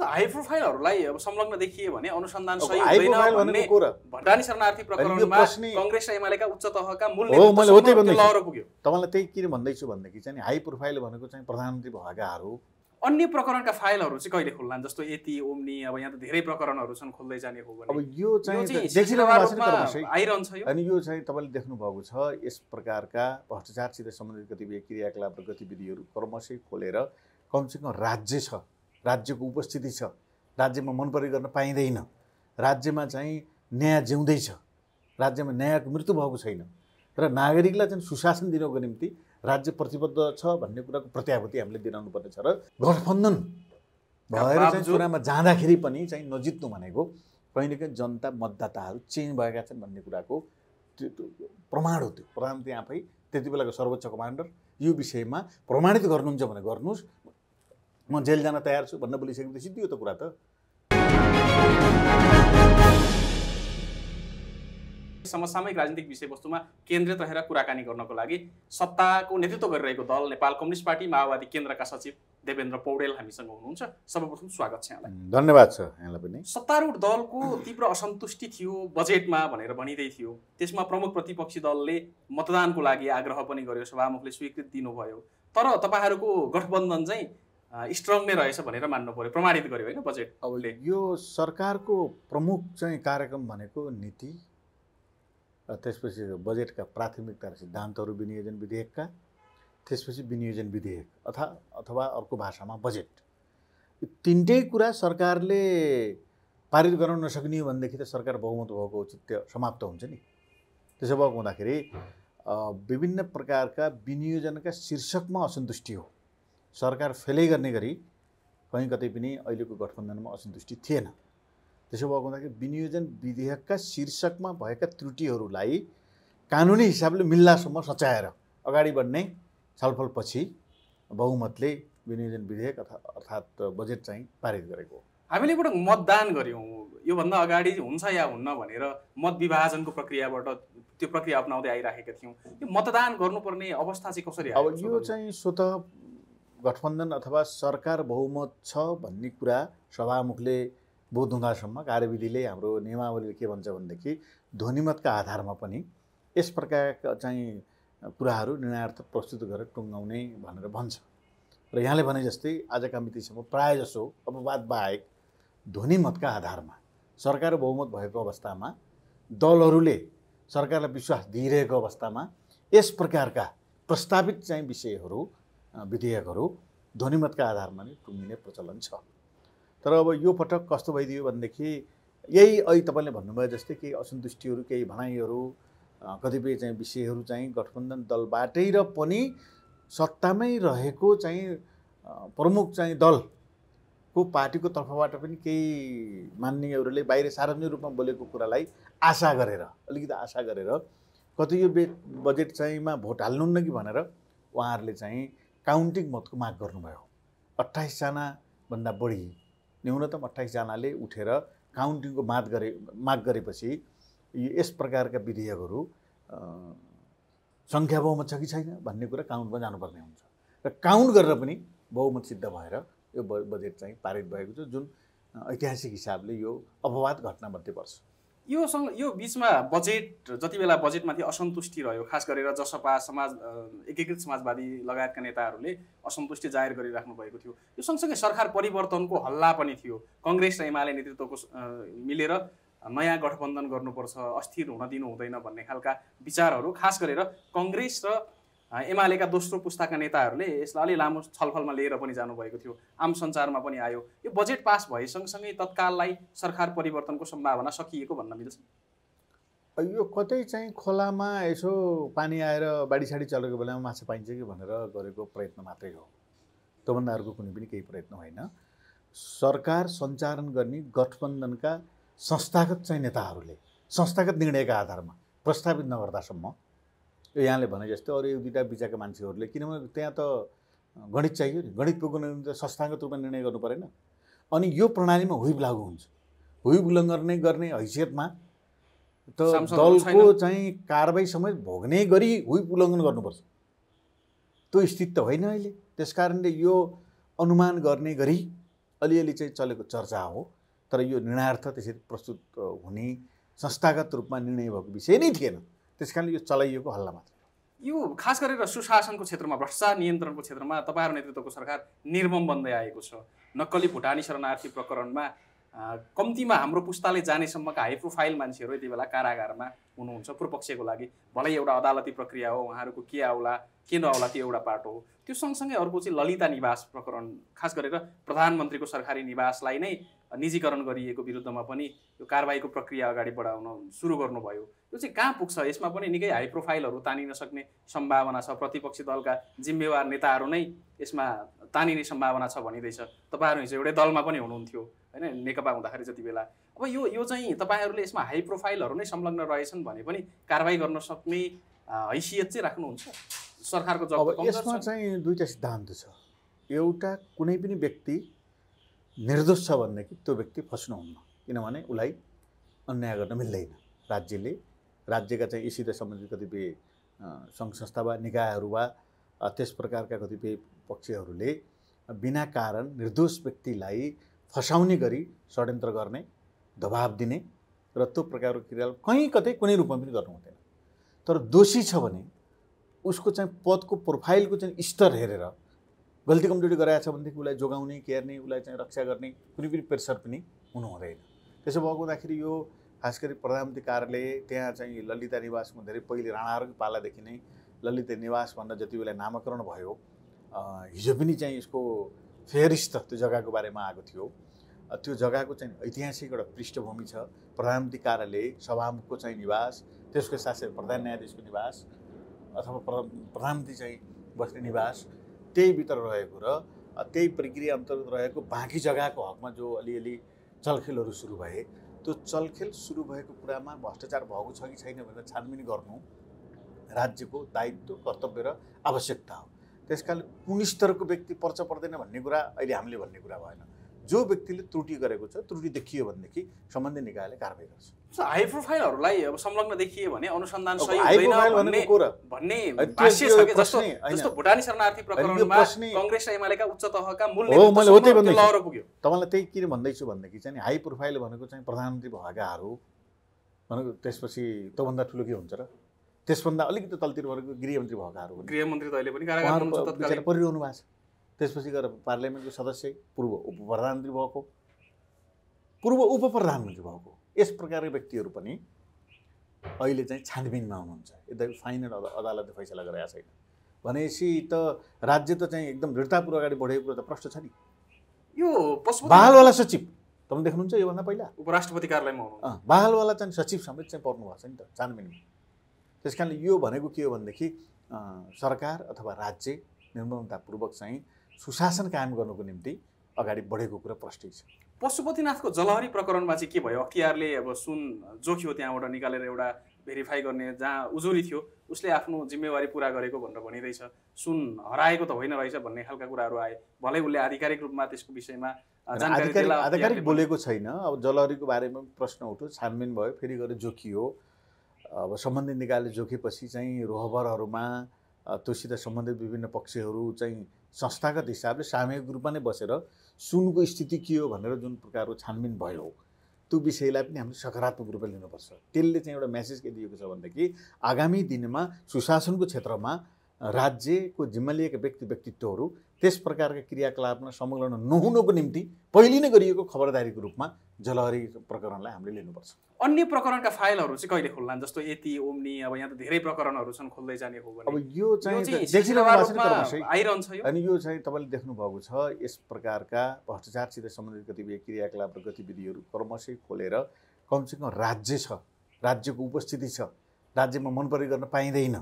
high प्रोफाइलहरूलाई अब संलग्न देखिए भने अनुसन्धान सही हुँदैन भण्डारी शरणार्थी प्रकरणमा कङ्ग्रेस र एमालेका उच्च तहका मूल लहर पुग्यो तपाईँलाई त्यही किन भन्दैछु भनेदेखि चाहिँ हाई प्रोफाइल भनेको चाहिँ प्रधानमन्त्री भएकाहरू अन्य प्रकरणका फाइलहरू चाहिँ कहिले खोल्लान् जस्तो यति ओम्नी अब यहाँ त धेरै प्रकरणहरू छन् खोल्दै जाने हो भने अब यो चाहिँ आइरहन्छ अनि यो चाहिँ तपाईँले देख्नुभएको छ यस प्रकारका भ्रष्टाचारसित सम्बन्धित गतिविधि क्रियाकलाप र गतिविधिहरू क्रमशः खोलेर कमसेकम राज्य छ राज्यको उपस्थिति छ राज्यमा मनपरी गर्न पाइँदैन राज्यमा चाहिँ न्याय जिउँदैछ राज्यमा न्यायको मृत्यु भएको छैन र नागरिकलाई चाहिँ सुशासन दिनको निम्ति राज्य प्रतिबद्ध छ भन्ने कुराको प्रत्याभूति हामीले दिलाउनु पर्नेछ र गठबन्धन भएर चाहिँ चुनावमा जाँदाखेरि पनि चाहिँ नजित्नु भनेको कहिले कहीँ जनता मतदाताहरू चेन्ज भएका छन् भन्ने कुराको त्यो प्रमाण हो त्यो प्रधानमन्त्री आफै त्यति बेलाको सर्वोच्च कमान्डर यो विषयमा प्रमाणित गर्नुहुन्छ भने गर्नुहोस् म जेल जान तयार छु भन्न बोलिसकेपछि सिद्धियो त कुरा त समसामयिक राजनीतिक विषयवस्तुमा केन्द्रित रहेर कुराकानी गर्नको लागि सत्ताको नेतृत्व गरिरहेको दल नेपाल कम्युनिस्ट पार्टी माओवादी केन्द्रका सचिव देवेन्द्र पौडेल हामीसँग हुनुहुन्छ सर्वप्रथम स्वागत छ यहाँलाई धन्यवाद छ यहाँलाई पनि सत्तारूढ दलको तीव्र असन्तुष्टि थियो बजेटमा भनेर भनिँदै थियो त्यसमा प्रमुख प्रतिपक्षी दलले मतदानको लागि आग्रह पनि गर्यो सभामुखले स्वीकृति दिनुभयो तर तपाईँहरूको गठबन्धन चाहिँ स्ट्रङ नै रहेछ भनेर मान्नु पऱ्यो प्रमाणित गर्यो होइन बजेट अब यो सरकारको प्रमुख चाहिँ कार्यक्रम भनेको नीति र त्यसपछि बजेटका प्राथमिकता र सिद्धान्तहरू विनियोजन विधेयकका त्यसपछि विनियोजन विधेयक अथवा अथवा अर्को भाषामा बजेट यो तिनटै कुरा सरकारले पारित गराउन नसक्ने हो भनेदेखि त सरकार बहुमत भएको औचित्य समाप्त हुन्छ नि त्यसो भएको हुँदाखेरि विभिन्न प्रकारका विनियोजनका शीर्षकमा असन्तुष्टि हो सरकार फेलै गर्ने गरी कहीँ कतै पनि अहिलेको गठबन्धनमा असन्तुष्टि थिएन त्यसो भएको हुँदाखेरि विनियोजन विधेयकका शीर्षकमा भएका त्रुटिहरूलाई कानुनी हिसाबले मिल्लासम्म सच्याएर अगाडि बढ्ने छलफलपछि बहुमतले विनियोजन विधेयक अर्थात् अर्थात् बजेट चाहिँ पारित गरेको हो हामीले एउटा मतदान गऱ्यौँ योभन्दा अगाडि हुन्छ या हुन्न भनेर मत विभाजनको प्रक्रियाबाट त्यो प्रक्रिया अप्नाउँदै आइराखेका थियौँ यो मतदान गर्नुपर्ने अवस्था चाहिँ कसरी अब यो चाहिँ स्वतः गठबन्धन अथवा सरकार बहुमत छ भन्ने कुरा सभामुखले बोध हुँदासम्म कार्यविधिले हाम्रो नियमावलीले के भन्छ भनेदेखि ध्वनिमतका आधारमा पनि यस प्रकारका चाहिँ कुराहरू निर्णयार्थ प्रस्तुत गरेर टुङ्गाउने भनेर भन्छ र यहाँले भने जस्तै आजका मितिसम्म प्रायः जसो अपवाद बाहेक ध्वनिमतका आधारमा सरकार बहुमत भएको अवस्थामा दलहरूले सरकारलाई विश्वास दिइरहेको अवस्थामा यस प्रकारका प्रस्तावित चाहिँ विषयहरू विधेयकहरू ध्वनिमतका आधारमा नै टुङ्गिने प्रचलन छ तर अब यो पटक कस्तो भइदियो भनेदेखि यही अहिले तपाईँले भन्नुभयो जस्तै केही असन्तुष्टिहरू केही भनाइहरू कतिपय चाहिँ विषयहरू चाहिँ गठबन्धन दलबाटै र पनि सत्तामै रहेको चाहिँ प्रमुख चाहिँ दलको पार्टीको तर्फबाट पनि केही मान्नेहरूले बाहिर सार्वजनिक रूपमा बोलेको कुरालाई आशा गरेर अलिकति आशा गरेर कति यो बे बजेट चाहिँमा भोट हाल्नुहुन्न कि भनेर उहाँहरूले चाहिँ काउन्टिङ मतको माग गर्नुभयो अट्ठाइसजनाभन्दा बढी न्यूनतम अट्ठाइसजनाले उठेर काउन्टिङको माग गरे माग गरेपछि यस प्रकारका विधेयकहरू सङ्ख्या बहुमत छ कि छैन भन्ने कुरा काउन्टमा जानुपर्ने हुन्छ र काउन्ट गरेर पनि बहुमत सिद्ध भएर यो बजेट चाहिँ पारित भएको छ जुन ऐतिहासिक हिसाबले यो अपवाद घटनामध्ये पर्छ योसँग यो बिचमा बजेट जति बेला बजेटमाथि असन्तुष्टि रह्यो खास गरेर जसपा समाज एकीकृत समाजवादी लगायतका नेताहरूले असन्तुष्टि जाहेर गरिराख्नु भएको थियो यो सँगसँगै सरकार परिवर्तनको हल्ला पनि थियो कङ्ग्रेस र एमाले नेतृत्वको मिलेर नयाँ गठबन्धन गर्नुपर्छ अस्थिर हुन दिनु हुँदैन भन्ने खालका विचारहरू खास गरेर कङ्ग्रेस र एमालेका दोस्रो पुस्ताका नेताहरूले यसलाई अलि लामो छलफलमा लिएर पनि जानुभएको थियो आम सञ्चारमा पनि आयो यो बजेट पास भए सँगसँगै तत्काललाई सरकार परिवर्तनको सम्भावना सकिएको भन्न मिल्छ यो कतै चाहिँ खोलामा यसो पानी आएर बाढीसाडी चलेको बेलामा माछा पाइन्छ कि भनेर गरेको प्रयत्न मात्रै हो त्योभन्दा अर्को कुनै पनि केही प्रयत्न होइन सरकार सञ्चालन गर्ने गठबन्धनका संस्थागत चाहिँ नेताहरूले संस्थागत निर्णयका आधारमा प्रस्तावित नगर्दासम्म यो यहाँले भने जस्तो अरू एक दुईवटा विचारका मान्छेहरूले किनभने त्यहाँ त गणित चाहियो नि गणितको पुग्नु त संस्थागत रूपमा निर्णय गर्नु परेन अनि यो प्रणालीमा हुइब लागु हुन्छ हुइप हुइब नै गर्ने हैसियतमा त दलको चाहिँ कारवाही समेत भोग्ने गरी हुइब उल्लङ्घन गर्नुपर्छ त्यो स्थिति त होइन अहिले त्यस कारणले यो अनुमान गर्ने गरी अलिअलि चाहिँ चलेको चर्चा हो तर यो निर्णार्थ त्यसरी प्रस्तुत हुने संस्थागत रूपमा निर्णय भएको विषय नै थिएन त्यस कारणले यो चलाइएको हल्ला मात्र यो खास गरेर सुशासनको क्षेत्रमा भ्रष्टाचार नियन्त्रणको क्षेत्रमा तपाईँहरू नेतृत्वको सरकार निर्मम बन्दै आएको छ नक्कली भुटानी शरणार्थी प्रकरणमा कम्तीमा हाम्रो पुस्ताले जानेसम्मका हाई प्रोफाइल मान्छेहरू यति बेला कारागारमा हुनुहुन्छ पूर्वपक्षको लागि भलै एउटा अदालती प्रक्रिया हो उहाँहरूको के आउला के नआउला त्यो एउटा पाटो हो त्यो सँगसँगै अर्को चाहिँ ललिता निवास प्रकरण खास गरेर प्रधानमन्त्रीको सरकारी निवासलाई नै निजीकरण गरिएको विरुद्धमा पनि यो कारवाहीको प्रक्रिया अगाडि बढाउन सुरु गर्नुभयो यो चाहिँ कहाँ पुग्छ यसमा पनि निकै हाई प्रोफाइलहरू तानिन सक्ने सम्भावना छ प्रतिपक्षी दलका जिम्मेवार नेताहरू नै यसमा तानिने सम्भावना छ भनिँदैछ तपाईँहरू हिजो एउटै दलमा पनि हुनुहुन्थ्यो होइन नेकपा हुँदाखेरि जति बेला अब यो यो चाहिँ तपाईँहरूले यसमा हाई प्रोफाइलहरू नै संलग्न रहेछन् भने पनि कारवाही गर्न सक्ने हैसियत चाहिँ राख्नुहुन्छ सरकारको जब यसमा चाहिँ दुईवटा सिद्धान्त छ एउटा कुनै पनि व्यक्ति निर्दोष छ भनेदेखि त्यो व्यक्ति फस्नुहुन्न किनभने उसलाई अन्याय गर्न मिल्दैन राज्यले राज्यका चाहिँ यसित सम्बन्धित कतिपय सङ्घ संस्था वा निकायहरू वा त्यस प्रकारका कतिपय पक्षहरूले बिना कारण निर्दोष व्यक्तिलाई फसाउने गरी षड्यन्त्र गर्ने दबाब दिने र त्यो प्रकारको क्रियालाई कहीँ कतै कुनै रूपमा पनि गर्नु हुँदैन तर दोषी छ भने उसको चाहिँ पदको प्रोफाइलको चाहिँ स्तर हेरेर गल्ती गराएको गराएछ भनेदेखि उसलाई जोगाउने केर्ने उसलाई चाहिँ रक्षा गर्ने कुनै पनि प्रेसर पनि हुनु हुँदैन त्यसो भएको हुँदाखेरि यो खास गरी प्रधानमन्त्री कार्यालय त्यहाँ चाहिँ ललिता निवासमा धेरै पहिले राणाहरूको पालादेखि नै ललिता निवास भनेर जति बेला नामाकरण भयो हिजो पनि चाहिँ यसको फेरिस्त त्यो जग्गाको बारेमा आएको थियो त्यो जग्गाको चाहिँ ऐतिहासिक एउटा पृष्ठभूमि छ प्रधानमन्त्री कार्यालय सभामुखको चाहिँ निवास त्यसको साथसाथै प्रधान न्यायाधीशको निवास अथवा प्रधानमन्त्री चाहिँ बस्ने निवास त्यही त्यहीभित्र रहेको र त्यही प्रक्रिया अन्तर्गत रहेको बाँकी जग्गाको हकमा जो अलिअलि चलखेलहरू सुरु भए त्यो चलखेल सुरु भएको कुरामा भ्रष्टाचार भएको छ कि छैन भनेर छानबिन गर्नु राज्यको दायित्व कर्तव्य र आवश्यकता हो त्यस कारण कुन स्तरको व्यक्ति पर्छ पर्दैन भन्ने कुरा अहिले हामीले भन्ने कुरा भएन जो व्यक्तिले त्रुटि गरेको छ त्रुटि देखियो भनेदेखि सम्बन्धित निकायले कारवाही गर्छ हाई प्रोफाइलहरूलाई अब संलग्न देखियो भने अनुसन्धान भुटानी शरणार्थी तपाईँलाई त्यही किन भन्दैछु भनेदेखि चाहिँ हाई प्रोफाइल भनेको चाहिँ प्रधानमन्त्री भएकाहरू भनेको त्यसपछि त्योभन्दा ठुलो के हुन्छ र त्यसभन्दा अलिकति तलतिर भनेको गृहमन्त्री भएकाहरू गृहमन्त्री त पनि परिरहनु भएको छ त्यसपछि गएर पार्लियामेन्टको सदस्य पूर्व उप प्रधानमन्त्री भएको पूर्व उप प्रधानमन्त्री भएको यस प्रकारका व्यक्तिहरू पनि अहिले चाहिँ छानबिनमा हुनुहुन्छ यद्यपि फाइनल अदालतले फैसला गराएको छैन भनेपछि त राज्य त चाहिँ एकदम दृढतापूर्वक अगाडि बढेको कुरो त प्रष्ट छ नि यो बहालवाला सचिव तपाईँ देख्नुहुन्छ योभन्दा पहिला उपराष्ट्रपति कार्यालयमा बहालवाला चाहिँ सचिव समेत चाहिँ पर्नु भएको छ नि त छानबिनमा त्यस कारणले यो भनेको के हो भनेदेखि सरकार अथवा राज्य निर्मतापूर्वक चाहिँ सुशासन कायम गर्नुको निम्ति अगाडि बढेको कुरा प्रष्ट छ पशुपतिनाथको जलहरी प्रकरणमा चाहिँ के भयो अख्तियारले अब सुन जोख्यो त्यहाँबाट निकालेर एउटा भेरिफाई गर्ने जहाँ उजुरी थियो उसले आफ्नो जिम्मेवारी पुरा गरेको भनेर भनिरहेछ सुन हराएको त होइन रहेछ भन्ने खालका कुराहरू आए भलै उसले आधिकारिक रूपमा त्यसको विषयमा आधिकारिक बोलेको छैन अब जलहरीको बारेमा प्रश्न उठ्यो छानबिन भयो फेरि गरेर जोखियो अब सम्बन्धित निकायले जोखेपछि चाहिँ रोहबरहरूमा त्योसित सम्बन्धित विभिन्न पक्षहरू चाहिँ संस्थागत हिसाबले सामूहिक रूपमा नै बसेर सुनको स्थिति के हो भनेर जुन प्रकारको छानबिन भयो त्यो विषयलाई पनि हामीले सकारात्मक रूपमा लिनुपर्छ त्यसले चाहिँ एउटा म्यासेज के दिएको छ भनेदेखि आगामी दिनमा सुशासनको क्षेत्रमा राज्यको जिम्मा लिएका व्यक्ति व्यक्तित्वहरू त्यस प्रकारका क्रियाकलापमा संलग्न नहुनुको निम्ति पहिले नै गरिएको खबरदारीको रूपमा जलहरी प्रकरणलाई हामीले लिनुपर्छ अन्य प्रकरणका फाइलहरू चाहिँ कहिले खोल्लान् जस्तो यति ओम्नी अब यहाँ त धेरै प्रकरणहरू छन् खोल्दै जाने हो अब यो चाहिँ आइरहन्छ अनि यो चाहिँ तपाईँले देख्नुभएको छ यस प्रकारका भ्रष्टाचारसित सम्बन्धित गतिविधि क्रियाकलाप र गतिविधिहरू क्रमशै खोलेर कमसेकम राज्य छ राज्यको उपस्थिति छ राज्यमा मनपरी गर्न पाइँदैन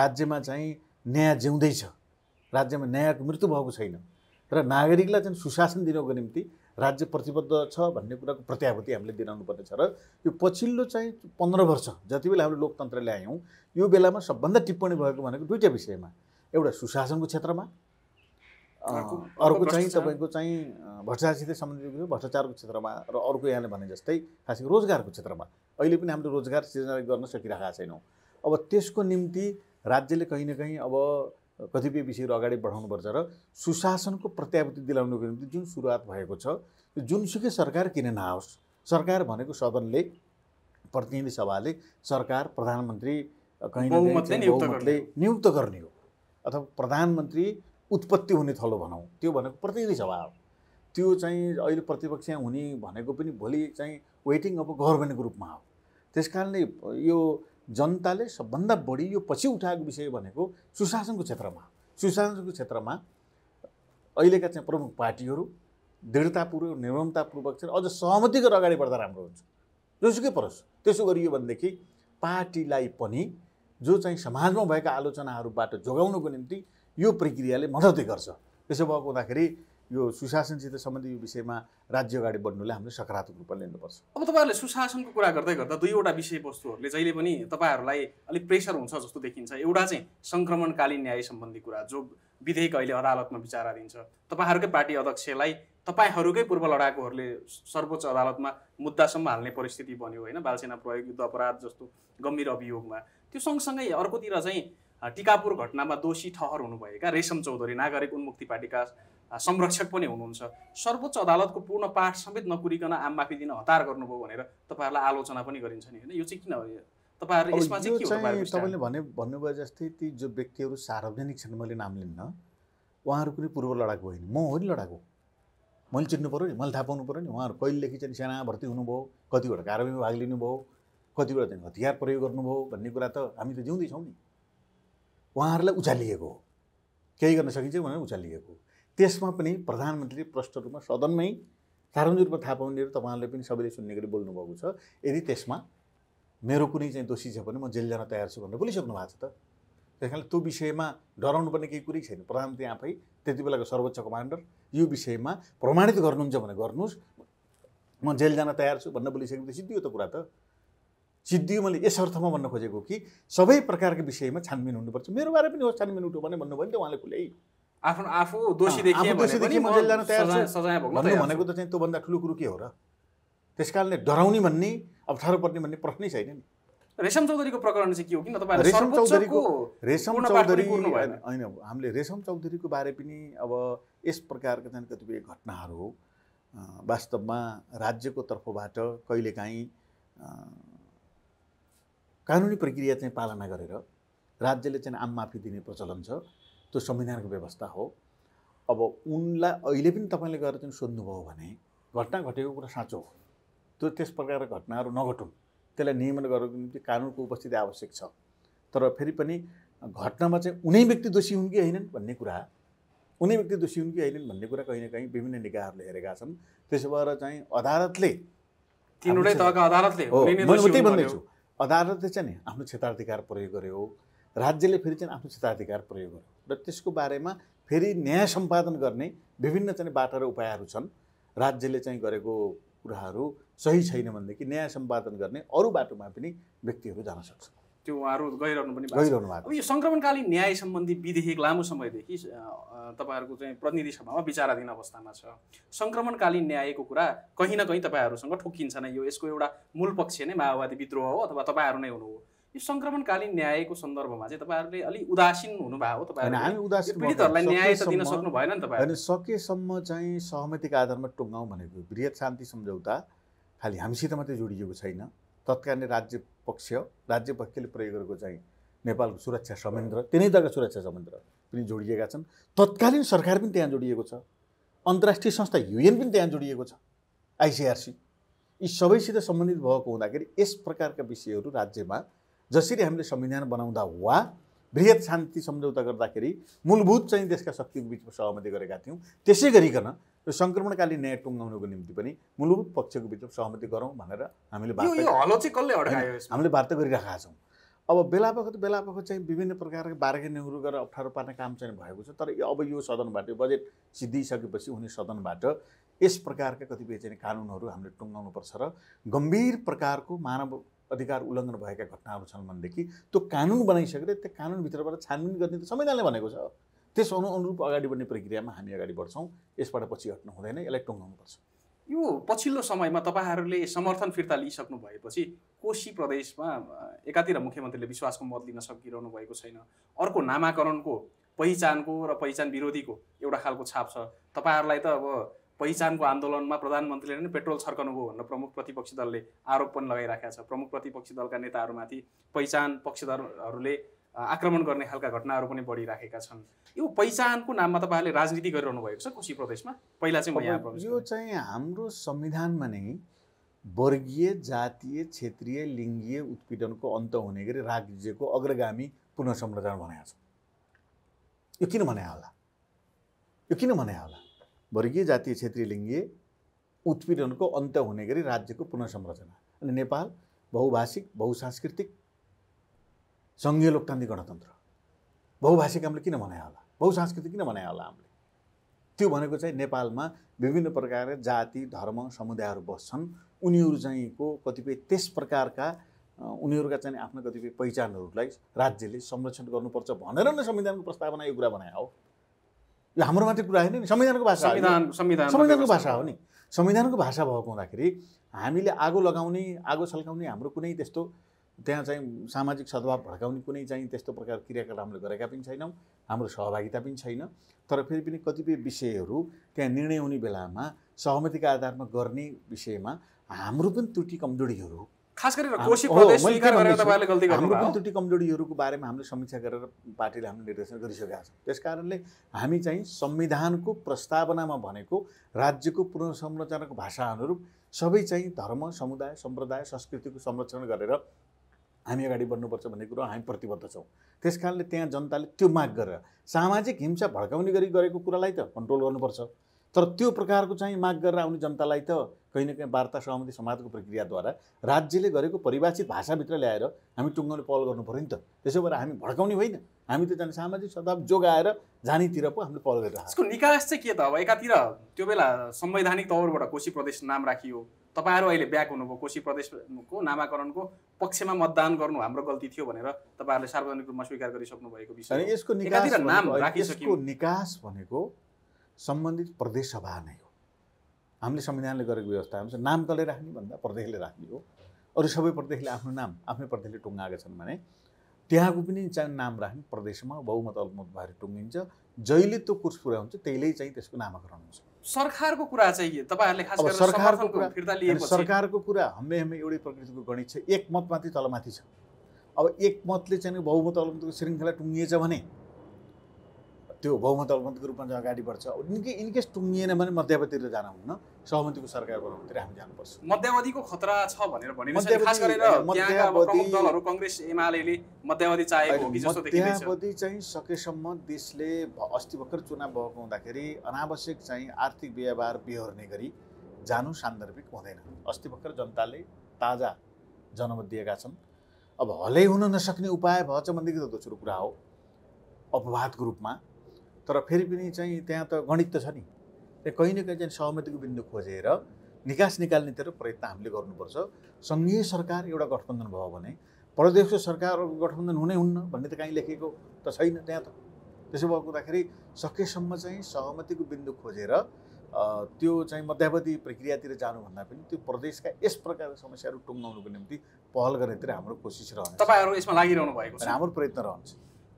राज्यमा चाहिँ न्याय जिउँदैछ राज्यमा न्यायको मृत्यु भएको छैन र नागरिकलाई चाहिँ सुशासन दिनको निम्ति राज्य प्रतिबद्ध छ भन्ने कुराको प्रत्याभूति हामीले दिलाउनु पर्नेछ र यो पछिल्लो चाहिँ पन्ध्र वर्ष जति बेला हामीले लोकतन्त्र ल्यायौँ यो बेलामा सबभन्दा टिप्पणी भएको भनेको दुईवटा विषयमा एउटा सुशासनको क्षेत्रमा अर्को चाहिँ तपाईँको चाहिँ भ्रष्टाचारसित सम्बन्धित भ्रष्टाचारको क्षेत्रमा र अर्को यहाँले भने जस्तै खास गरी रोजगारको क्षेत्रमा अहिले पनि हामीले रोजगार सृजना गर्न सकिरहेका छैनौँ अब त्यसको निम्ति राज्यले कहीँ न कहीँ अब कतिपय विषयहरू अगाडि बढाउनुपर्छ र सुशासनको प्रत्याभूति दिलाउनुको निम्ति जुन सुरुवात भएको छ त्यो जुनसुकै सरकार किन नआओस् सरकार भनेको सदनले प्रतिनिधि सभाले सरकार प्रधानमन्त्री कहीँ बहुमतले नियुक्त गर्ने हो अथवा प्रधानमन्त्री उत्पत्ति हुने थलो भनौँ त्यो भनेको प्रतिनिधि सभा हो त्यो चाहिँ अहिले प्रतिपक्ष हुने भनेको पनि भोलि चाहिँ वेटिङ अब गभर्मेन्टको रूपमा हो त्यस कारणले यो जनताले सबभन्दा बढी यो पछि उठाएको विषय भनेको सुशासनको क्षेत्रमा सुशासनको क्षेत्रमा अहिलेका चाहिँ प्रमुख पार्टीहरू दृढतापूर्वक निर्मतापूर्वक चाहिँ अझ सहमति गरेर अगाडि बढ्दा राम्रो हुन्छ जोसुकै परोस् त्यसो गरियो भनेदेखि पार्टीलाई पनि जो चाहिँ समाजमा भएका आलोचनाहरूबाट जोगाउनको निम्ति यो प्रक्रियाले मद्दतै गर्छ त्यसो भएको हुँदाखेरि यो सुशासनसित सम्बन्धित यो विषयमा राज्य अगाडि बढ्नुलाई हामीले सकारात्मक रूपमा लिनुपर्छ अब तपाईँहरूले सुशासनको कुरा गर्दै गर्दा दुईवटा विषयवस्तुहरूले जहिले पनि तपाईँहरूलाई अलिक प्रेसर हुन्छ जस्तो देखिन्छ एउटा चाहिँ सङ्क्रमणकालीन न्याय सम्बन्धी कुरा जो विधेयक अहिले अदालतमा विचाराधीन छ तपाईँहरूकै पार्टी अध्यक्षलाई तपाईँहरूकै पूर्व लडाकुहरूले सर्वोच्च अदालतमा मुद्दासम्म हाल्ने परिस्थिति बन्यो होइन बालसेना प्रयोग युद्ध अपराध जस्तो गम्भीर अभियोगमा त्यो सँगसँगै अर्कोतिर चाहिँ टिकापुर घटनामा दोषी ठहर हुनुभएका रेशम चौधरी नागरिक उन्मुक्ति पार्टीका संरक्षक पनि हुनुहुन्छ सर्वोच्च अदालतको पूर्ण पाठ समेत नकुरिकन आम माफी दिन हतार गर्नुभयो भनेर तपाईँहरूलाई आलोचना पनि गरिन्छ नि होइन यो चाहिँ किन तपाईँहरूले यसमा चाहिँ के तपाईँले भने भन्नुभयो जस्तै ती जो व्यक्तिहरू सार्वजनिक छन् मैले नाम लिन्न उहाँहरू कुनै पूर्व लडाकु होइन म हो नि लडाकु मैले चिन्नु पऱ्यो नि मैले थाहा पाउनु पऱ्यो नि उहाँहरू कहिलेदेखि चाहिँ सेना भर्ती हुनुभयो कतिवटा कारवाहीमा भाग लिनुभयो कतिवटा चाहिँ हतियार प्रयोग गर्नुभयो भन्ने कुरा त हामी त जिउँदैछौँ नि उहाँहरूलाई उचालिएको हो केही गर्न सकिन्छ भनेर उचालिएको त्यसमा पनि प्रधानमन्त्रीले प्रष्ट रूपमा सदनमै सार्वजनिक रूपमा थाहा पाउने र तपाईँहरूले पनि सबैले सुन्ने गरी बोल्नुभएको छ यदि त्यसमा मेरो कुनै चाहिँ दोषी छ भने म जेल जान तयार छु भनेर बोलिसक्नु भएको छ त त्यस कारणले त्यो विषयमा डराउनु पर्ने केही कुरै छैन प्रधानमन्त्री आफै त्यति बेलाको सर्वोच्च कमान्डर यो विषयमा प्रमाणित गर्नुहुन्छ भने गर्नुहोस् म जेल जान तयार छु भन्न बोलिसकेपछि सिद्धियो त कुरा त सिद्धियो मैले यस अर्थमा भन्न खोजेको कि सबै प्रकारको विषयमा छानबिन हुनुपर्छ मेरो बारे पनि हो छानबिन उठ्यो भने भन्नुभयो नि त उहाँले खुलै आफ्नो आफू दोषी देखिए भनेको त चाहिँ त्योभन्दा ठुलो कुरो के हो र त्यस कारणले डराउने भन्ने अप्ठ्यारो पर्ने भन्ने प्रश्नै छैन नि रेशम चौधरीको प्रकरण चाहिँ के हो किन तपाईँ रेशम चौधरीको रेशम चौधरी होइन हामीले रेशम चौधरीको बारे पनि अब यस प्रकारका चाहिँ कतिपय घटनाहरू हो वास्तवमा राज्यको तर्फबाट कहिलेकाहीँ कानुनी प्रक्रिया चाहिँ पालना गरेर राज्यले चाहिँ आम माफी दिने प्रचलन छ त्यो संविधानको व्यवस्था हो अब उनलाई अहिले पनि तपाईँले गएर चाहिँ सोध्नुभयो भने घटना घटेको कुरा साँचो हो त्यो त्यस प्रकारको घटनाहरू नघटुन् त्यसलाई नियमन गर्नको निम्ति कानुनको उपस्थिति आवश्यक छ तर फेरि पनि घटनामा चाहिँ उनै व्यक्ति दोषी हुन् कि होइनन् भन्ने कुरा उनै व्यक्ति दोषी हुन् कि होइनन् भन्ने कुरा कहीँ न कहीँ विभिन्न निकायहरूले हेरेका छन् त्यसो भएर चाहिँ अदालतले भन्दैछु अदालतले चाहिँ आफ्नो क्षेत्राधिकार प्रयोग गर्यो राज्यले फेरि चाहिँ आफ्नो क्षेत्राधिकार प्रयोग गर्यो र त्यसको बारेमा फेरि न्याय सम्पादन गर्ने विभिन्न चाहिँ बाटा र उपायहरू छन् राज्यले चाहिँ गरेको कुराहरू सही छैन भनेदेखि न्याय सम्पादन गर्ने अरू बाटोमा पनि व्यक्तिहरू जान सक्छ त्यो उहाँहरू गइरहनु पनि गइरहनु भएको यो सङ्क्रमणकालीन न्याय सम्बन्धी विधेयक लामो समयदेखि तपाईँहरूको चाहिँ प्रतिनिधि सभामा विचाराधीन अवस्थामा छ सङ्क्रमणकालीन न्यायको कुरा कहीँ न कहीँ तपाईँहरूसँग ठोकिन्छ नै यो यसको एउटा मूल पक्ष नै माओवादी विद्रोह हो अथवा तपाईँहरू नै हुनु हो यो सङ्क्रमणकालीन न्यायको सन्दर्भमा चाहिँ तपाईँहरूले अलिक उदासीन हुनुभएको तपाईँहरू हामी उदासीन पीडितहरूलाई न्याय दिन सक्नु भएन नि तपाईँ सकेसम्म चाहिँ सहमतिको आधारमा टुङ्गाउँ भनेको वृहत शान्ति सम्झौता खालि हामीसित मात्रै जोडिएको छैन तत्कालीन राज्य पक्ष राज्य पक्षले प्रयोग गरेको चाहिँ नेपालको सुरक्षा संयन्त्र तिनै तका सुरक्षा संयन्त्र पनि जोडिएका छन् तत्कालीन सरकार पनि त्यहाँ जोडिएको छ अन्तर्राष्ट्रिय संस्था युएन पनि त्यहाँ जोडिएको छ आइसिआरसी यी सबैसित सम्बन्धित भएको हुँदाखेरि यस प्रकारका विषयहरू राज्यमा जसरी हामीले संविधान बनाउँदा वा वृहत शान्ति सम्झौता गर्दाखेरि मूलभूत चाहिँ देशका शक्तिको बिचमा सहमति गरेका थियौँ त्यसै गरिकन यो सङ्क्रमणकालीन न्याय टुङ्गाउनुको निम्ति पनि मूलभूत पक्षको बिचमा सहमति गरौँ भनेर हामीले हामीले वार्ता गरिरहेका छौँ अब बेला बखत बेला बखत चाहिँ विभिन्न प्रकारका बार्गेनिङहरू गरेर अप्ठ्यारो पार्ने काम चाहिँ भएको छ तर अब यो सदनबाट बजेट सिद्धिसकेपछि हुने सदनबाट यस प्रकारका कतिपय चाहिँ कानुनहरू हामीले टुङ्गाउनुपर्छ र गम्भीर प्रकारको मानव अधिकार उल्लङ्घन भएका घटनाहरू छन् भनेदेखि त्यो कानुन बनाइसकेर त्यो कानुनभित्रबाट छानबिन गर्ने त संविधानले भनेको छ त्यस अनु अनुरूप अगाडि बढ्ने प्रक्रियामा हामी अगाडि बढ्छौँ यसबाट पछि हट्नु हुँदैन यसलाई टुङ्गाउनुपर्छ यो पछिल्लो समयमा तपाईँहरूले समर्थन फिर्ता लिइसक्नु भएपछि कोशी प्रदेशमा एकातिर मुख्यमन्त्रीले विश्वासको मत लिन सकिरहनु भएको छैन अर्को नामाकरणको पहिचानको र पहिचान विरोधीको एउटा खालको छाप छ तपाईँहरूलाई त अब पहिचानको आन्दोलनमा प्रधानमन्त्रीले नै पेट्रोल छर्कनुभयो भनेर प्रमुख प्रतिपक्षी दलले आरोप पनि लगाइराखेका छ प्रमुख प्रतिपक्षी दलका नेताहरूमाथि पहिचान पक्षधरहरूले आक्रमण गर्ने खालका घटनाहरू पनि बढिराखेका छन् यो पहिचानको नाममा तपाईँहरूले राजनीति गरिरहनु भएको छ कोशी प्रदेशमा पहिला चाहिँ म यहाँ यो चाहिँ हाम्रो संविधानमा नै वर्गीय जातीय क्षेत्रीय लिङ्गीय उत्पीडनको अन्त हुने गरी राज्यको अग्रगामी पुनर्संरचना बनाएको छ यो किन भने होला यो किन भने होला वर्गीय जातीय क्षेत्रीय लिङ्गीय उत्पीडनको अन्त्य हुने गरी राज्यको पुनर्संरचना अनि नेपाल बहुभाषिक बहुसांस्कृतिक सङ्घीय लोकतान्त्रिक गणतन्त्र बहुभाषिक हामीले किन भनायो होला बहुसांस्कृतिक किन भनायो होला हामीले त्यो भनेको चाहिँ नेपालमा विभिन्न प्रकारका जाति धर्म समुदायहरू बस्छन् उनीहरू चाहिँको कतिपय त्यस प्रकारका उनीहरूका चाहिँ आफ्नो कतिपय पहिचानहरूलाई राज्यले संरक्षण गर्नुपर्छ भनेर नै संविधानको प्रस्तावना यो कुरा बनायो हो यो हाम्रो मात्रै कुरा होइन नि संविधानको भाषा संविधान संविधानको भाषा हो नि संविधानको भाषा भएको हुँदाखेरि हामीले आगो लगाउने आगो छल्काउने हाम्रो कुनै त्यस्तो त्यहाँ चाहिँ सामाजिक सद्भाव भड्काउने कुनै चाहिँ त्यस्तो प्रकार क्रियाकलापले गरेका पनि छैनौँ हाम्रो सहभागिता पनि छैन तर फेरि पनि कतिपय विषयहरू त्यहाँ निर्णय हुने बेलामा सहमतिका आधारमा गर्ने विषयमा हाम्रो पनि त्रुटि कमजोरीहरू खास गरेर कोशी प्रदेश स्वीकार गरेर तपाईँहरूले गल्ती गर्नु हाम्रो त्रुटि कमजोरीहरूको बारेमा हामीले समीक्षा गरेर पार्टीले हामीले निर्देशन गरिसकेका छौँ त्यस कारणले हामी चाहिँ संविधानको प्रस्तावनामा भनेको राज्यको पुनर्संरचनाको भाषा अनुरूप सबै चाहिँ धर्म समुदाय सम्प्रदाय संस्कृतिको संरक्षण गरेर हामी अगाडि बढ्नुपर्छ भन्ने कुरो हामी प्रतिबद्ध छौँ त्यस कारणले त्यहाँ जनताले त्यो माग गरेर सामाजिक हिंसा भड्काउने गरी गरेको कुरालाई त कन्ट्रोल गर्नुपर्छ तर त्यो प्रकारको चाहिँ माग गरेर आउने जनतालाई त कहीँ न कहीँ वार्ता सहमति समाजको प्रक्रियाद्वारा राज्यले गरेको परिभाषित भाषाभित्र ल्याएर हामी टुङ्गाउने पहल गर्नु पऱ्यो नि त त्यसो भएर हामी भड्काउने होइन हामी त जाने सामाजिक सद्भाव जोगाएर जानेतिर पो हामीले पहल गरेर यसको निकास चाहिँ के त अब एकातिर त्यो बेला संवैधानिक तौरबाट कोशी प्रदेश नाम राखियो तपाईँहरू अहिले ब्याक हुनुभयो कोशी प्रदेशको नामाकरणको पक्षमा मतदान गर्नु हाम्रो गल्ती थियो भनेर तपाईँहरूले सार्वजनिक रूपमा स्वीकार गरिसक्नु भएको विषय यसको निकास भनेको सम्बन्धित प्रदेश सभा नै हो हामीले संविधानले गरेको व्यवस्था हुन्छ नाम कसले राख्ने भन्दा प्रदेशले राख्ने हो अरू सबै प्रदेशले आफ्नो नाम आफ्नै प्रदेशले टुङ्गाएका छन् भने त्यहाँको पनि चाहिँ नाम राख्ने प्रदेशमा बहुमत अल्मत भएर टुङ्गिन्छ जहिले त्यो कोर्स पुरा हुन्छ त्यहीले चाहिँ त्यसको नामाकरण हुन्छ सरकारको कुरा चाहिँ तपाईँहरूले सरकारको कुरा फिर्ता लिएपछि सरकारको कुरा हम्मे हम्मे एउटै प्रकृतिको गणित छ एकमतमाथि तलमाथि छ अब एकमतले चाहिँ बहुमत अल्मतको श्रृङ्खला टुङ्गिएछ भने त्यो बहुमत अलमतको रूपमा जहाँ अगाडि बढ्छ इनके इनकेस टुङ्गिएन भने मध्यावधितिर जान हुन्न सहमतिको सरकार बनाउँदाखेरि हामी जानुपर्छ मध्यावधिको खतरा छ भनेर मध्यावधि चाहिँ सकेसम्म देशले अस्ति भर्खर चुनाव भएको हुँदाखेरि अनावश्यक चाहिँ आर्थिक व्यवहार बिहोर्ने गरी जानु सान्दर्भिक हुँदैन अस्ति भर्खर जनताले ताजा जनमत दिएका छन् अब हलै हुन नसक्ने उपाय भएछ भनेदेखि त दोस्रो कुरा हो अपवादको रूपमा तर फेरि पनि चाहिँ त्यहाँ त गणित त छ नि त्यहाँ कहीँ न कहीँ चाहिँ सहमतिको बिन्दु खोजेर निकास निकाल्नेतिर प्रयत्न हामीले गर्नुपर्छ सङ्घीय सरकार एउटा गठबन्धन भयो भने प्रदेशको सरकार गठबन्धन हुनै हुन्न भन्ने त काहीँ लेखेको त छैन त्यहाँ त त्यसो भएको हुँदाखेरि सकेसम्म चाहिँ सहमतिको बिन्दु खोजेर त्यो चाहिँ मध्यावधि प्रक्रियातिर जानुभन्दा पनि त्यो प्रदेशका यस प्रकारको समस्याहरू टुङ्गाउनुको निम्ति पहल गर्नेतिर हाम्रो कोसिस रहन्छ तपाईँहरू यसमा लागिरहनु भएको छ हाम्रो प्रयत्न रहन्छ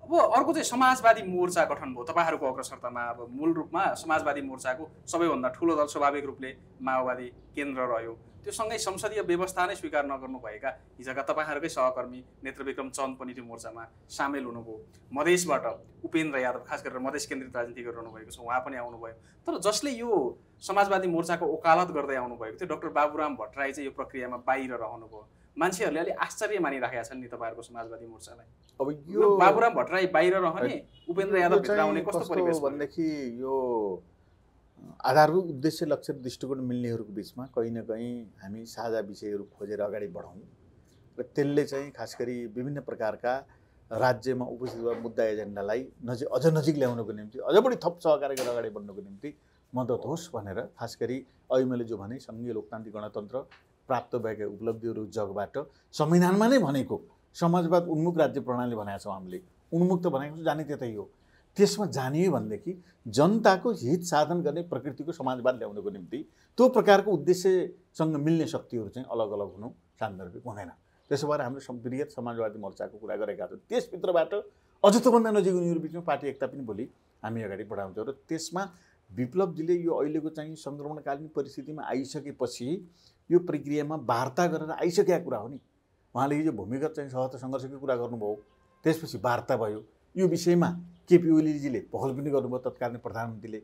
अब अर्को चाहिँ समाजवादी मोर्चा गठन भयो तपाईँहरूको अग्रसरतामा अब मूल रूपमा समाजवादी मोर्चाको सबैभन्दा ठुलो दल स्वाभाविक रूपले माओवादी केन्द्र रह्यो त्योसँगै संसदीय व्यवस्था नै स्वीकार नगर्नुभएका हिजोका तपाईँहरूकै सहकर्मी नेत्रविक्रम चन्द पनि त्यो मोर्चामा सामेल हुनुभयो मधेसबाट उपेन्द्र यादव खास गरेर मधेस केन्द्रित राजनीति गरिरहनु भएको छ उहाँ पनि आउनुभयो तर जसले यो समाजवादी मोर्चाको ओकालत गर्दै आउनुभएको थियो डक्टर बाबुराम भट्टराई चाहिँ यो प्रक्रियामा बाहिर रहनुभयो मान्छेहरूले अलिक आश्चर्य मानिराखेका छन् नि तपाईँहरूको समाजवादी मोर्चालाई अब यो बाबुराम भट्टराई बाहिर रहने उपेन्द्र यादव भित्र कस्तो परिवेश भनेदेखि यो आधारभूत उद्देश्य लक्ष्य दृष्टिकोण मिल्नेहरूको बिचमा कहीँ न कहीँ हामी साझा विषयहरू खोजेर अगाडि बढौँ र त्यसले चाहिँ खास गरी विभिन्न प्रकारका राज्यमा उपस्थित भएका मुद्दा एजेन्डालाई नजिक अझ नजिक ल्याउनको निम्ति अझ बढी थप सहकार्य गरेर अगाडि बढ्नको निम्ति मद्दत होस् भनेर खास गरी अहिले मैले जो भने सङ्घीय लोकतान्त्रिक गणतन्त्र प्राप्त भएका उपलब्धिहरू जगबाट संविधानमा नै भनेको समाजवाद उन्मुख राज्य प्रणाली भनेको छौँ हामीले उन्मुक्त भनेको जाने त्यतै हो त्यसमा जानियो भनेदेखि जनताको हित साधन गर्ने प्रकृतिको समाजवाद ल्याउनको निम्ति त्यो प्रकारको उद्देश्यसँग मिल्ने शक्तिहरू चाहिँ अलग अलग हुनु सान्दर्भिक हुँदैन त्यसो भएर हाम्रो वृहत समाजवादी मोर्चाको कुरा गरेका छौँ त्यसभित्रबाट अझ त त्योभन्दा नजिक उनीहरू बिचमा पार्टी एकता पनि भोलि हामी अगाडि बढाउँछौँ र त्यसमा विप्लवजीले यो अहिलेको चाहिँ सङ्क्रमणकालीन परिस्थितिमा आइसकेपछि यो प्रक्रियामा वार्ता गरेर आइसकेका कुरा हो नि उहाँले हिजो भूमिगत चाहिँ सहत सङ्घर्षकै कुरा गर्नुभयो त्यसपछि वार्ता भयो यो विषयमा केपी ओलीजीले पहल पनि गर्नुभयो तत्कालीन प्रधानमन्त्रीले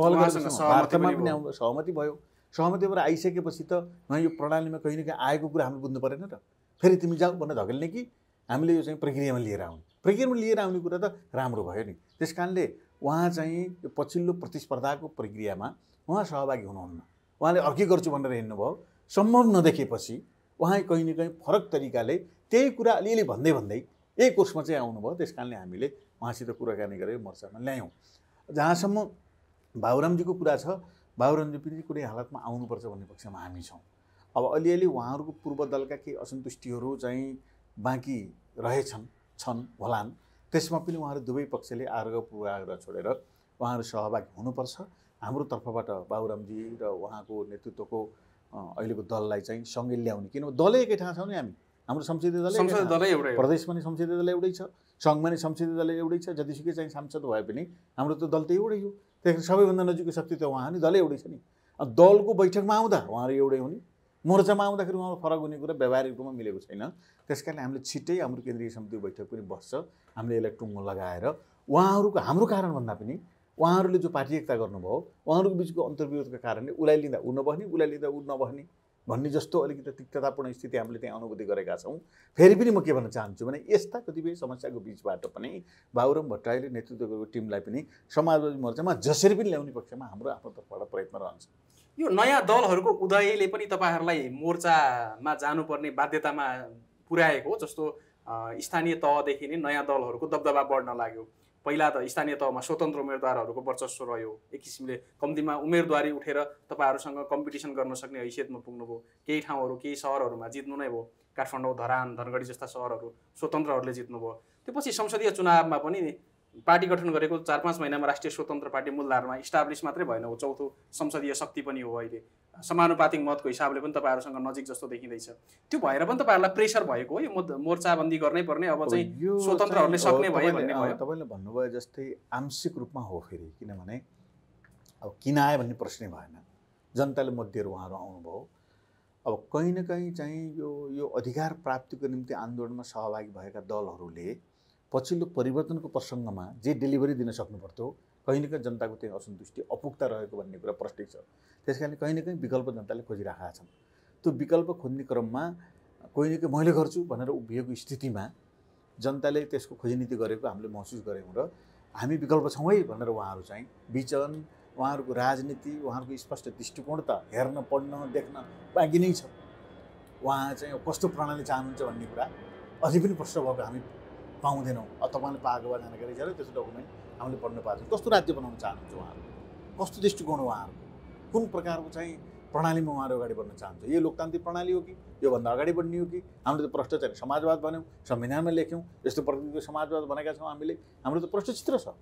पहल वार्तामा पनि सहमति भयो सहमति भएर आइसकेपछि त उहाँ यो प्रणालीमा कहीँ न कहीँ आएको कुरा हामीले बुझ्नु परेन र फेरि तिमी जाऊ भनेर धकेल्ने कि हामीले यो चाहिँ प्रक्रियामा लिएर आउने प्रक्रियामा लिएर आउने कुरा त राम्रो भयो नि त्यस कारणले उहाँ चाहिँ यो पछिल्लो प्रतिस्पर्धाको प्रक्रियामा उहाँ सहभागी हुनुहुन्न उहाँले अर्कै गर्छु भनेर हिँड्नुभयो सम्भव नदेखेपछि उहाँ कहीँ न कहीँ फरक तरिकाले त्यही कुरा अलिअलि भन्दै भन्दै यही कोर्समा चाहिँ आउनुभयो त्यस कारणले हामीले उहाँसित कुराकानी गरेर मोर्चामा ल्यायौँ जहाँसम्म बाबुरामजीको कुरा छ बाबुरामजी पनि कुनै हालतमा आउनुपर्छ भन्ने पक्षमा हामी छौँ अब अलिअलि उहाँहरूको पूर्व दलका केही असन्तुष्टिहरू चाहिँ बाँकी रहेछन् छन् होलान् त्यसमा पनि उहाँहरू दुवै पक्षले आग्रह पूर्वाग्रह छोडेर उहाँहरू सहभागी हुनुपर्छ हाम्रो तर्फबाट बाबुरामजी र उहाँको नेतृत्वको अहिलेको दललाई चाहिँ सँगै ल्याउने किनभने दलै एकै ठाउँ छौँ नि हामी हाम्रो संसदीय दल एउटै प्रदेश पनि संसदीय दल एउटै छ सङ्घमा पनि संसदीय दल एउटै छ जतिसुकै चाहिँ सांसद भए पनि हाम्रो त दल त एउटै हो त्यहाँखेरि सबैभन्दा नजिकको शक्ति त उहाँ नि दलै एउटै छ नि दलको बैठकमा आउँदा उहाँहरू एउटै हुने मोर्चामा आउँदाखेरि उहाँ फरक हुने कुरा व्यवहारिक रूपमा मिलेको छैन त्यस कारणले हामीले छिट्टै हाम्रो केन्द्रीय समितिको बैठक पनि बस्छ हामीले यसलाई टुङ्गो लगाएर उहाँहरूको हाम्रो कारणभन्दा पनि उहाँहरूले जो पार्टी एकता गर्नुभयो उहाँहरूको बिचको अन्तर्विरोधका कारणले उसलाई लिँदा ऊ नबस्ने उसलाई लिँदा ऊ नबस्ने भन्ने जस्तो अलिकति तिक्ततापूर्ण स्थिति हामीले त्यहाँ अनुभूति गरेका छौँ फेरि पनि म के भन्न चाहन्छु भने यस्ता कतिपय समस्याको बिचबाट पनि बाबुराम भट्टराईले नेतृत्व गरेको टिमलाई पनि समाजवादी मोर्चामा जसरी पनि ल्याउने पक्षमा हाम्रो आफ्नो तर्फबाट प्रयत्न रहन्छ यो नयाँ दलहरूको उदयले पनि तपाईँहरूलाई मोर्चामा जानुपर्ने बाध्यतामा पुर्याएको जस्तो स्थानीय तहदेखि नै नयाँ दलहरूको दबदबा बढ्न लाग्यो पहिला त स्थानीय तहमा स्वतन्त्र उम्मेदवारहरूको वर्चस्व रह्यो एक किसिमले कम्तीमा उम्मेदवारी उठेर तपाईँहरूसँग कम्पिटिसन गर्न सक्ने हैसियतमा पुग्नुभयो केही ठाउँहरू केही सहरहरूमा जित्नु नै भयो काठमाडौँ धरान धनगढी जस्ता सहरहरू स्वतन्त्रहरूले जित्नुभयो त्यो पछि संसदीय चुनावमा पनि पार्टी गठन गरेको चार पाँच महिनामा राष्ट्रिय स्वतन्त्र पार्टी मूलधारमा इस्टाब्लिस मात्रै भएन हो चौथो संसदीय शक्ति पनि हो अहिले समानुपातिक मतको हिसाबले पनि तपाईँहरूसँग नजिक जस्तो देखिँदैछ त्यो भएर पनि तपाईँहरूलाई प्रेसर भएको हो यो मोर्चाबन्दी गर्नै पर्ने अब चाहिँ स्वतन्त्रहरूले सक्ने भयो भन्ने भयो तपाईँले भन्नुभयो जस्तै आंशिक रूपमा हो फेरि किनभने अब किन आयो भन्ने प्रश्नै भएन जनताले मत दिएर उहाँहरू आउनुभयो अब कहीँ न कहीँ चाहिँ यो यो अधिकार प्राप्तिको निम्ति आन्दोलनमा सहभागी भएका दलहरूले पछिल्लो परिवर्तनको प्रसङ्गमा जे डेलिभरी दिन सक्नु पर्थ्यो कहीँ न कहीँ जनताको त्यही असन्तुष्टि अपुग्ता रहेको भन्ने कुरा प्रष्ट छ त्यस कारणले कहीँ न कहीँ विकल्प जनताले खोजिरहेका छन् त्यो विकल्प खोज्ने क्रममा कोही न कोही मैले गर्छु भनेर उभिएको स्थितिमा जनताले त्यसको खोजनीति गरेको हामीले महसुस गऱ्यौँ र हामी विकल्प छौँ है भनेर उहाँहरू चाहिँ बिचन उहाँहरूको राजनीति उहाँहरूको स्पष्ट दृष्टिकोण त हेर्न पढ्न देख्न बाँकी नै छ उहाँ चाहिँ कस्तो प्रणाली चाहनुहुन्छ भन्ने कुरा अझै पनि प्रश्न भएको हामी पाउँदैनौँ तपाईँले पाएको भए जानकारी छ र त्यस्तो डकुमेन्ट हामीले पढ्नु पाएको छ कस्तो राज्य बनाउन चाहनुहुन्छ उहाँहरू कस्तो दृष्टिकोण उहाँहरूको कुन प्रकारको चाहिँ प्रणालीमा उहाँहरू अगाडि बढ्न चाहन्छ यो लोकतान्त्रिक प्रणाली हो कि योभन्दा अगाडि बढ्ने हो कि हामीले त भ्रष्टाचार समाजवाद भन्यौँ संविधानमा लेख्यौँ यस्तो प्रकृतिको समाजवाद बनाएका छौँ हामीले हाम्रो त प्रष्ट चित्र छ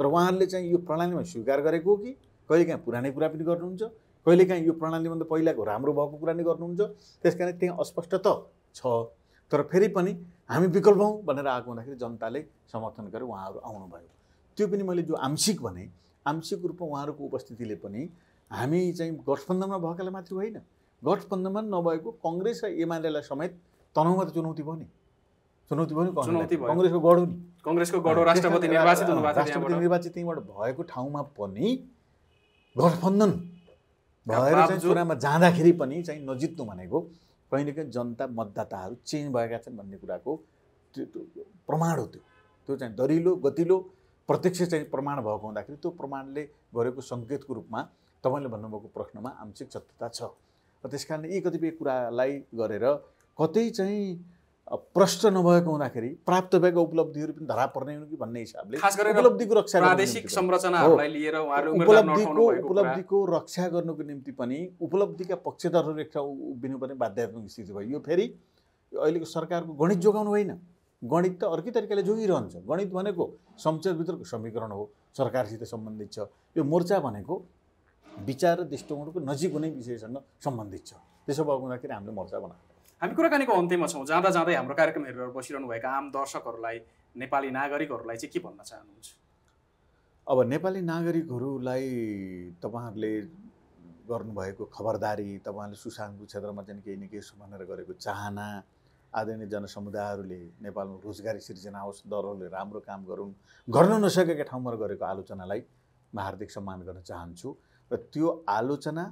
तर उहाँहरूले चाहिँ यो प्रणालीमा स्वीकार गरेको हो कि कहिलेकाहीँ पुरानै कुरा पनि गर्नुहुन्छ कहिलेकाहीँ यो प्रणालीभन्दा पहिलाको राम्रो भएको कुरा नै गर्नुहुन्छ त्यस कारण त्यहाँ अस्पष्ट त छ तर फेरि पनि हामी विकल्प हौँ भनेर आएको हुँदाखेरि जनताले समर्थन गरेर उहाँहरू आउनुभयो त्यो पनि मैले जो आंशिक भने आंशिक रूपमा उहाँहरूको उपस्थितिले पनि हामी चाहिँ गठबन्धनमा भएकालाई मात्र होइन गठबन्धनमा नभएको कङ्ग्रेस र एमालेलाई समेत तनाउमा त चुनौती भयो नि चुनौती भयो नि कङ्ग्रेसको गढो नि कङ्ग्रेसको गढो राष्ट्रपति निर्वाचित राष्ट्रपति निर्वाचित त्यहीँबाट भएको ठाउँमा पनि गठबन्धन भएर चाहिँ चुनावमा जाँदाखेरि पनि चाहिँ नजित्नु भनेको कहिलेकाहीँ जनता मतदाताहरू चेन्ज भएका छन् भन्ने कुराको त्यो प्रमाण हो त्यो त्यो चाहिँ दरिलो गतिलो प्रत्यक्ष चाहिँ प्रमाण भएको हुँदाखेरि त्यो प्रमाणले गरेको सङ्केतको रूपमा तपाईँले भन्नुभएको प्रश्नमा आंशिक सत्यता छ र त्यस कारणले यी कतिपय कुरालाई गरेर कतै चाहिँ प्रष्ट नभएको हुँदाखेरि प्राप्त भएको उपलब्धिहरू पनि धरा पर्ने हुन् कि भन्ने हिसाबले उपलब्धिको रक्षा उपलब्धिको रक्षा गर्नुको निम्ति पनि उपलब्धिका पक्षधरहरू एक ठाउँ उभिनुपर्ने बाध्यात्मक स्थिति भयो यो फेरि अहिलेको सरकारको गणित जोगाउनु होइन गणित त अर्कै तरिकाले जोगिरहन्छ गणित भनेको संसदभित्रको समीकरण हो सरकारसित सम्बन्धित छ यो मोर्चा भनेको विचार र दृष्टिकोणको नजिक हुने विषयसँग सम्बन्धित छ त्यसो भएको हुँदाखेरि हामीले मोर्चा बनाएको हामी कुराकानीको अन्त्यमा छौँ जाँदा जाँदै हाम्रो कार्यक्रम हेरेर बसिरहनुभएका आम दर्शकहरूलाई नेपाली नागरिकहरूलाई चाहिँ के भन्न चाहनुहुन्छ अब नेपाली नागरिकहरूलाई तपाईँहरूले गर्नुभएको खबरदारी तपाईँहरूले सुशान्तको क्षेत्रमा चाहिँ केही न केही भनेर गरेको चाहना आदरणीय जनसमुदायहरूले नेपालमा रोजगारी सिर्जना होस् दलहरूले राम्रो काम गरौँ गर्न नसकेका ठाउँमा गरेको आलोचनालाई म हार्दिक सम्मान गर्न चाहन्छु र त्यो आलोचना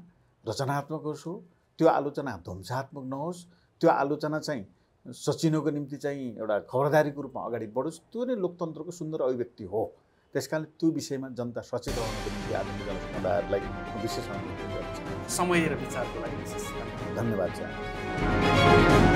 रचनात्मक होस् हो त्यो आलोचना ध्वंसात्मक नहोस् त्यो आलोचना चाहिँ सचिनोको निम्ति चाहिँ एउटा खबरदारीको रूपमा अगाडि बढोस् त्यो नै लोकतन्त्रको सुन्दर अभिव्यक्ति हो त्यस कारण त्यो विषयमा जनता सचेत रहनको निम्ति आधुनिक जनसमुदायहरूलाई विशेष अनुरोध गर्छु समय र विचारको लागि विशेष धन्यवाद चाहन्छु